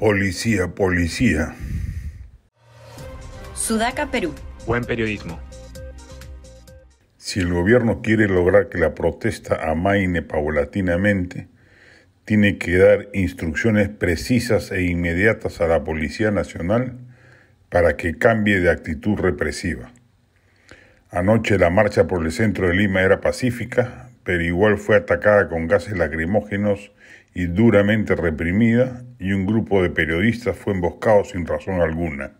Policía, policía. Sudaca, Perú. Buen periodismo. Si el gobierno quiere lograr que la protesta amaine paulatinamente, tiene que dar instrucciones precisas e inmediatas a la Policía Nacional para que cambie de actitud represiva. Anoche la marcha por el centro de Lima era pacífica, pero igual fue atacada con gases lacrimógenos y duramente reprimida y un grupo de periodistas fue emboscado sin razón alguna.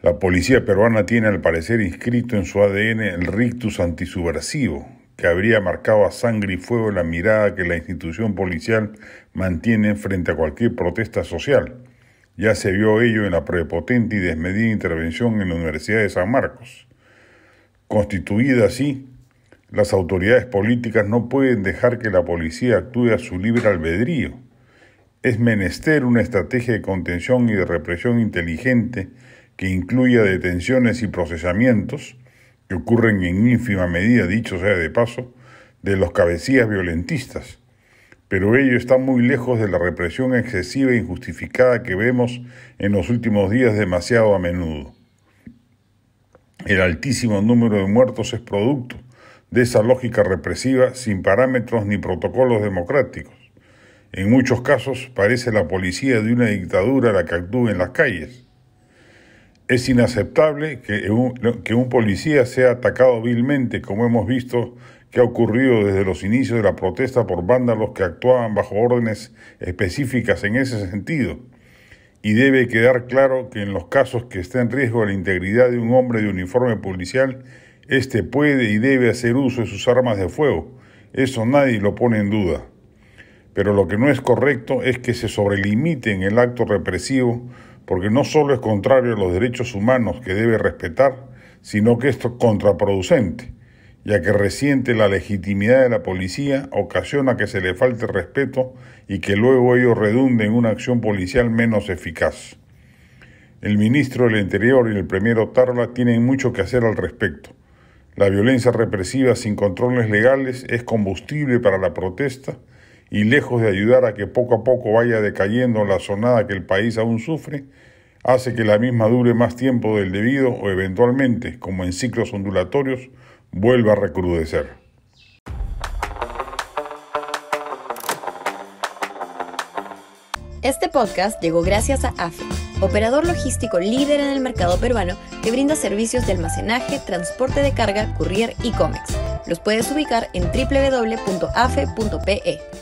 La policía peruana tiene al parecer inscrito en su ADN el rictus antisubversivo, que habría marcado a sangre y fuego la mirada que la institución policial mantiene frente a cualquier protesta social. Ya se vio ello en la prepotente y desmedida intervención en la Universidad de San Marcos. Constituida así, las autoridades políticas no pueden dejar que la policía actúe a su libre albedrío es menester una estrategia de contención y de represión inteligente que incluya detenciones y procesamientos, que ocurren en ínfima medida, dicho sea de paso, de los cabecillas violentistas. Pero ello está muy lejos de la represión excesiva e injustificada que vemos en los últimos días demasiado a menudo. El altísimo número de muertos es producto de esa lógica represiva sin parámetros ni protocolos democráticos en muchos casos parece la policía de una dictadura la que actúa en las calles. Es inaceptable que un, policía sea atacado vilmente, como hemos visto que ha ocurrido desde los inicios de la protesta por vándalos que actuaban bajo órdenes específicas en ese sentido. Y debe quedar claro que en los casos que está en riesgo la integridad de un hombre de uniforme policial, éste puede y debe hacer uso de sus armas de fuego. Eso nadie lo pone en duda. Pero lo que no es correcto es que se sobrelimite en el acto represivo porque no solo es contrario a los derechos humanos que debe respetar, sino que es contraproducente, ya que resiente la legitimidad de la policía, ocasiona que se le falte respeto y que luego ello redunde en una acción policial menos eficaz. El ministro del Interior y el premier Tarla tienen mucho que hacer al respecto. La violencia represiva sin controles legales es combustible para la protesta y lejos de ayudar a que poco a poco vaya decayendo la sonada que el país aún sufre, hace que la misma dure más tiempo del debido o eventualmente, como en ciclos ondulatorios, vuelva a recrudecer. Este podcast llegó gracias a AFE, operador logístico líder en el mercado peruano que brinda servicios de almacenaje, transporte de carga, courier y cómics. Los puedes ubicar en www.afe.pe.